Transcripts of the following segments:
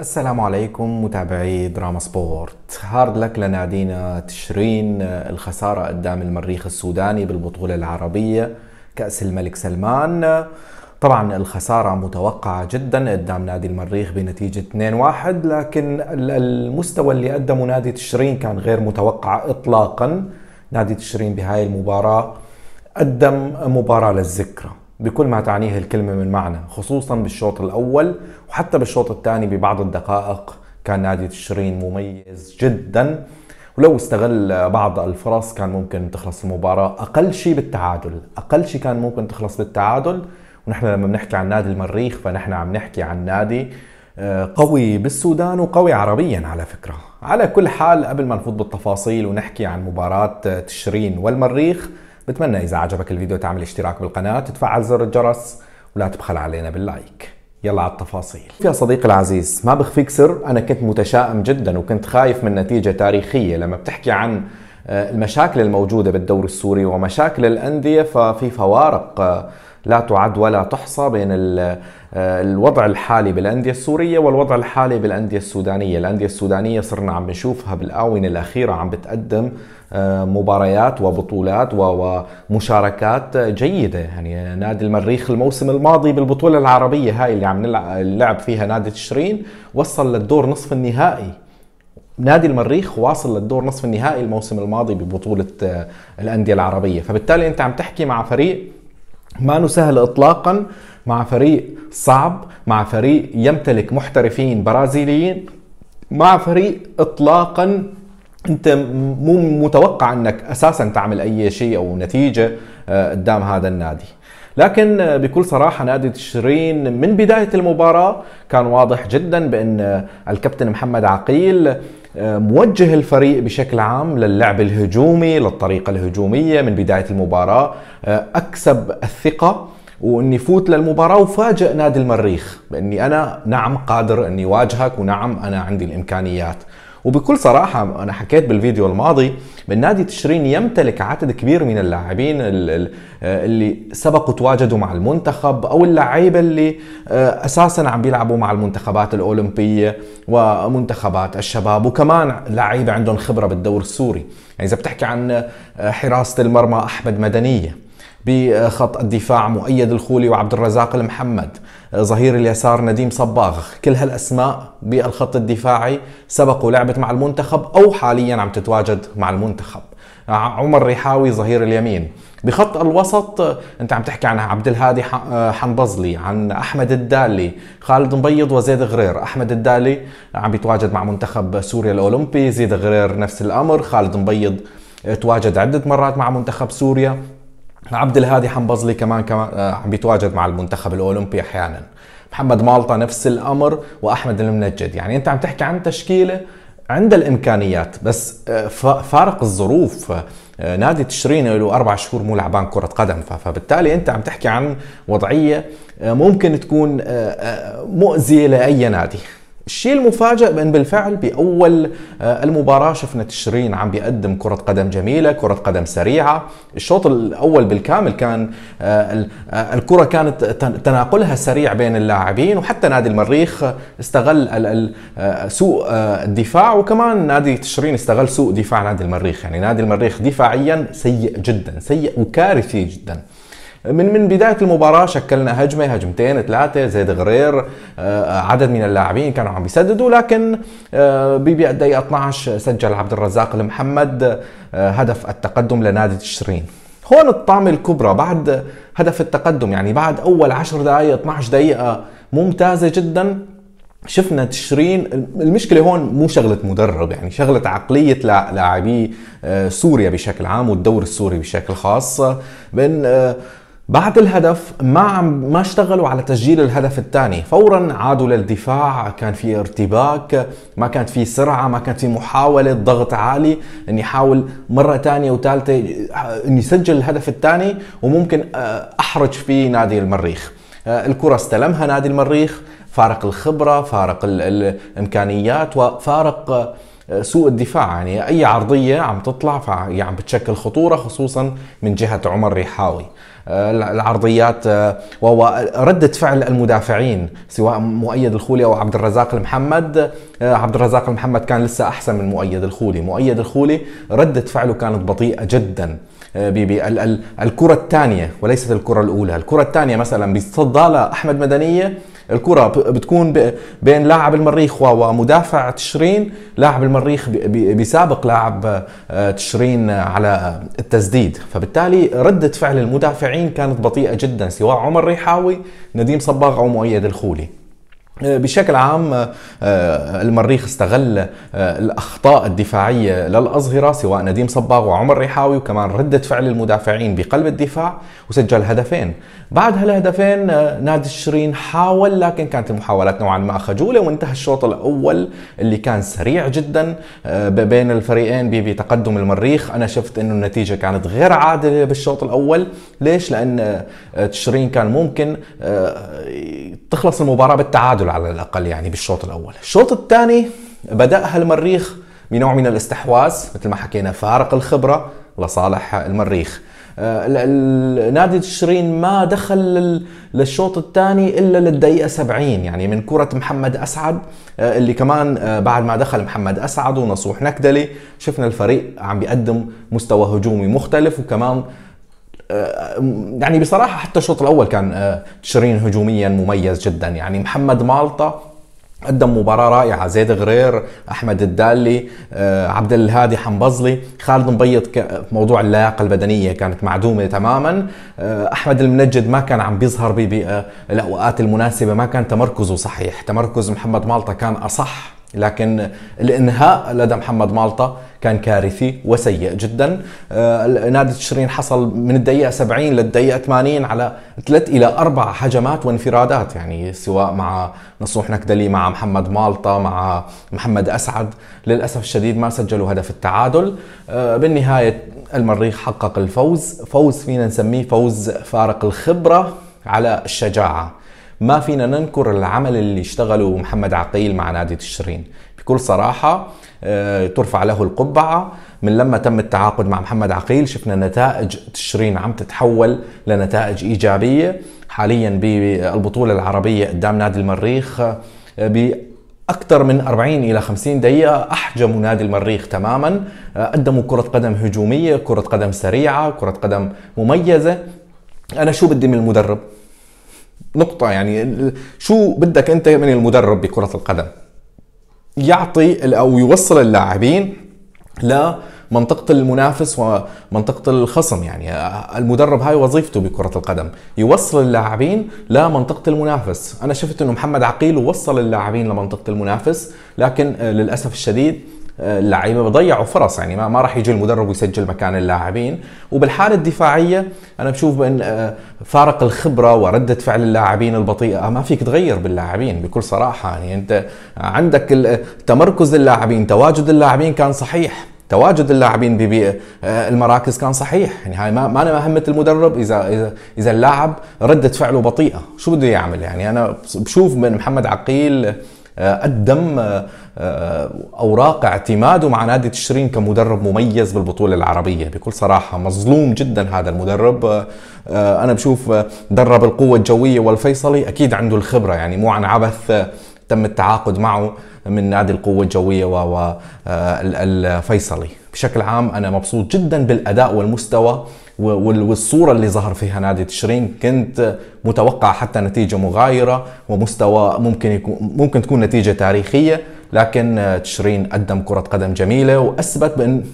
السلام عليكم متابعي دراما سبورت هارد لك لنادينا تشرين الخسارة قدام المريخ السوداني بالبطولة العربية كأس الملك سلمان طبعا الخسارة متوقعة جدا قدام نادي المريخ بنتيجة 2-1 لكن المستوى اللي قدمه نادي تشرين كان غير متوقع إطلاقا نادي تشرين بهاي المباراة قدم مباراة للذكرى بكل ما تعنيه الكلمة من معنى خصوصا بالشوط الأول وحتى بالشوط الثاني ببعض الدقائق كان نادي تشرين مميز جدا ولو استغل بعض الفرص كان ممكن تخلص المباراة أقل شيء بالتعادل أقل شيء كان ممكن تخلص بالتعادل ونحن لما بنحكي عن نادي المريخ فنحن عم نحكي عن نادي آه، قوي بالسودان وقوي عربيا على فكرة على كل حال قبل ما نفوت بالتفاصيل ونحكي عن مباراة تشرين والمريخ بتمنى إذا عجبك الفيديو تعمل اشتراك بالقناة تفعل زر الجرس ولا تبخل علينا باللايك يلا على التفاصيل يا صديقي العزيز ما بخفيك سر أنا كنت متشائم جدا وكنت خايف من نتيجة تاريخية لما بتحكي عن آه، المشاكل الموجودة بالدور السوري ومشاكل الأندية ففي فوارق آه، لا تعد ولا تحصى بين آه، الوضع الحالي بالانديه السوريه والوضع الحالي بالانديه السودانيه، الانديه السودانيه صرنا عم نشوفها بالاونه الاخيره عم بتقدم آه، مباريات وبطولات ومشاركات جيده، يعني نادي المريخ الموسم الماضي بالبطوله العربيه هاي اللي عم نلعب فيها نادي تشرين وصل للدور نصف النهائي نادي المريخ واصل للدور نصف النهائي الموسم الماضي ببطولة آه، الأندية العربية فبالتالي أنت عم تحكي مع فريق ما سهل اطلاقا مع فريق صعب مع فريق يمتلك محترفين برازيليين مع فريق اطلاقا انت مو متوقع انك اساسا تعمل اي شيء او نتيجه آه، قدام هذا النادي لكن بكل صراحه نادي تشرين من بدايه المباراه كان واضح جدا بان الكابتن محمد عقيل آه، موجه الفريق بشكل عام للعب الهجومي للطريقه الهجوميه من بدايه المباراه آه، اكسب الثقه واني فوت للمباراه وفاجئ نادي المريخ باني انا نعم قادر اني واجهك ونعم انا عندي الامكانيات وبكل صراحة أنا حكيت بالفيديو الماضي من نادي تشرين يمتلك عدد كبير من اللاعبين آه، اللي سبقوا تواجدوا مع المنتخب أو اللعيبة اللي آه، أساسا عم بيلعبوا مع المنتخبات الأولمبية ومنتخبات الشباب وكمان لعيبة عندهم خبرة بالدور السوري يعني إذا بتحكي عن آه، حراسة المرمى أحمد مدنية بخط الدفاع مؤيد الخولي وعبد الرزاق المحمد ظهير اليسار نديم صباغ كل هالأسماء بالخط الدفاعي سبقوا لعبت مع المنتخب أو حاليا عم تتواجد مع المنتخب عمر ريحاوي ظهير اليمين بخط الوسط انت عم تحكي عن عبد الهادي حنبزلي آه، عن احمد الدالي خالد مبيض وزيد غرير احمد الدالي عم بيتواجد مع منتخب سوريا الاولمبي زيد غرير نفس الامر خالد مبيض تواجد عدة مرات مع منتخب سوريا عبد الهادي حنبظلي كمان كمان آه، عم بيتواجد مع المنتخب الاولمبي احيانا محمد مالطا نفس الامر واحمد المنجد يعني انت عم تحكي عن تشكيله عند الامكانيات بس آه، فارق الظروف آه، نادي تشرين له اربع شهور مو لعبان كره قدم فبالتالي انت عم تحكي عن وضعيه ممكن تكون مؤذيه لاي نادي الشيء المفاجئ بان بالفعل باول آه، المباراه شفنا تشرين عم بيقدم كره قدم جميله كره قدم سريعه الشوط الاول بالكامل كان آه، آه، الكره كانت تناقلها سريع بين اللاعبين وحتى نادي المريخ استغل سوء الدفاع وكمان نادي تشرين استغل سوء دفاع نادي المريخ يعني نادي المريخ دفاعيا سيء جدا سيء وكارثي جدا من من بدايه المباراه شكلنا هجمه هجمتين ثلاثه زيد غرير آه، آه، عدد من اللاعبين كانوا عم بيسددوا لكن بالدقيقه 12 سجل عبد الرزاق المحمد آه، هدف التقدم لنادي تشرين هون الطامة الكبرى بعد هدف التقدم يعني بعد أول 10 دقائق 12 دقيقة ممتازة جدا شفنا تشرين المشكله هون مو شغله مدرب يعني شغله عقليه لاعبي سوريا بشكل عام والدور السوري بشكل خاص بين بعد الهدف ما ما اشتغلوا على تسجيل الهدف الثاني فورا عادوا للدفاع كان في ارتباك ما كانت في سرعه ما كانت في محاوله ضغط عالي اني احاول مره ثانيه وثالثه اني اسجل الهدف الثاني وممكن آه، احرج فيه نادي المريخ آه، الكره استلمها نادي المريخ فارق الخبره فارق الامكانيات وفارق آه، سوء الدفاع يعني اي عرضيه عم تطلع فهي عم بتشكل خطوره خصوصا من جهه عمر ريحاوي آه، العرضيات آه، وردة ردة فعل المدافعين سواء مؤيد الخولي او عبد الرزاق المحمد عبد الرزاق المحمد كان لسه احسن من مؤيد الخولي مؤيد الخولي ردة فعله كانت بطيئة جدا آه، الكرة الثانية وليست الكرة الأولى الكرة الثانية مثلا بيتصدى أحمد مدنية الكرة بتكون بين لاعب المريخ ومدافع تشرين لاعب المريخ بيسابق لاعب آه، تشرين على التسديد فبالتالي ردة فعل المدافعين كانت بطيئة جدا سواء عمر ريحاوي نديم صباغ أو مؤيد الخولي بشكل عام آه، آه، المريخ استغل آه، الاخطاء الدفاعيه للاظهره سواء نديم صباغ وعمر ريحاوي وكمان رده فعل المدافعين بقلب الدفاع وسجل هدفين بعد هالهدفين نادي الشرين حاول لكن كانت المحاولات نوعا ما خجوله وانتهى الشوط الاول اللي كان سريع جدا بين الفريقين بتقدم المريخ انا شفت انه النتيجه كانت غير عادله بالشوط الاول ليش لان تشرين كان ممكن تخلص المباراه بالتعادل التعادل على الاقل يعني بالشوط الاول الشوط الثاني بداها المريخ بنوع من الاستحواذ مثل ما حكينا فارق الخبره لصالح المريخ آه، نادي تشرين ما دخل للشوط الثاني الا للدقيقه 70 يعني من كره محمد اسعد آه، اللي كمان آه، بعد ما دخل محمد اسعد ونصوح نكدلي شفنا الفريق عم بيقدم مستوى هجومي مختلف وكمان آه، يعني بصراحه حتى الشوط الاول كان آه، تشرين هجوميا مميز جدا يعني محمد مالطا قدم مباراة رائعة زيد غرير أحمد الدالي آه، عبد الهادي حنبزلي خالد مبيض موضوع اللياقة البدنية كانت معدومة تماما أحمد المنجد ما كان عم بيظهر بالأوقات المناسبة ما كان تمركزه صحيح تمركز محمد مالطا كان أصح لكن الانهاء لدى محمد مالطا كان كارثي وسيء جدا آه، نادي تشرين حصل من الدقيقة 70 للدقيقة 80 على ثلاث إلى أربع هجمات وانفرادات يعني سواء مع نصوح نكدلي مع محمد مالطا مع محمد أسعد للأسف الشديد ما سجلوا هدف التعادل آه، بالنهاية المريخ حقق الفوز فوز فينا نسميه فوز فارق الخبرة على الشجاعة ما فينا ننكر العمل اللي اشتغله محمد عقيل مع نادي تشرين بكل صراحة آه، ترفع له القبعة من لما تم التعاقد مع محمد عقيل شفنا نتائج تشرين عم تتحول لنتائج إيجابية حاليا بالبطولة العربية قدام نادي المريخ آه، أكثر من 40 إلى 50 دقيقة أحجموا نادي المريخ تماما آه، قدموا كرة قدم هجومية كرة قدم سريعة كرة قدم مميزة أنا شو بدي من المدرب نقطة يعني شو بدك أنت من المدرب بكرة القدم يعطي أو يوصل اللاعبين لمنطقة المنافس ومنطقة الخصم يعني المدرب هاي وظيفته بكرة القدم يوصل اللاعبين لمنطقة المنافس أنا شفت أنه محمد عقيل وصل اللاعبين لمنطقة المنافس لكن آه، للأسف الشديد اللعيبه بضيعوا فرص يعني ما, ما راح يجي المدرب ويسجل مكان اللاعبين وبالحاله الدفاعيه انا بشوف بان آه، فارق الخبره ورده فعل اللاعبين البطيئه آه، ما فيك تغير باللاعبين بكل صراحه يعني انت عندك آه، تمركز اللاعبين تواجد اللاعبين كان صحيح تواجد اللاعبين ببيئة المراكز كان صحيح يعني هاي ما ما انا مهمه المدرب اذا اذا اذا اللاعب رده فعله بطيئه شو بده يعمل يعني انا بشوف من محمد عقيل قدم آه، آه، آه، اوراق اعتماده مع نادي تشرين كمدرب مميز بالبطوله العربيه بكل صراحه مظلوم جدا هذا المدرب انا بشوف درب القوه الجويه والفيصلي اكيد عنده الخبره يعني مو عن عبث تم التعاقد معه من نادي القوة الجوية والفيصلي بشكل عام أنا مبسوط جدا بالأداء والمستوى والصوره اللي ظهر فيها نادي تشرين كنت متوقع حتى نتيجه مغايره ومستوى ممكن يكون ممكن تكون نتيجه تاريخيه لكن تشرين قدم كره قدم جميله واثبت بان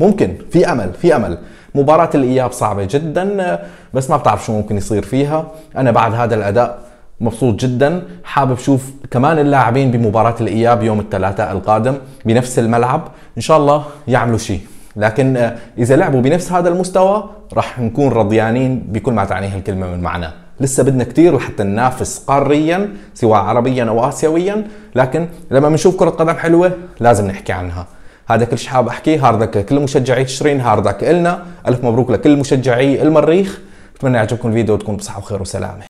ممكن في امل في امل مباراة الإياب صعبة جدا بس ما بتعرف شو ممكن يصير فيها أنا بعد هذا الأداء مبسوط جدا حابب شوف كمان اللاعبين بمباراة الإياب يوم الثلاثاء القادم بنفس الملعب إن شاء الله يعملوا شيء لكن آه، اذا لعبوا بنفس هذا المستوى راح نكون رضيانين بكل ما تعنيه الكلمه من معنى لسه بدنا كثير لحتى ننافس قاريا سواء عربيا او اسيويا لكن لما بنشوف كره قدم حلوه لازم نحكي عنها هذا كل شيء حاب احكيه هاردك كل مشجعي تشرين هاردك النا الف مبروك لكل مشجعي المريخ اتمنى يعجبكم الفيديو وتكونوا بصحه وخير وسلامه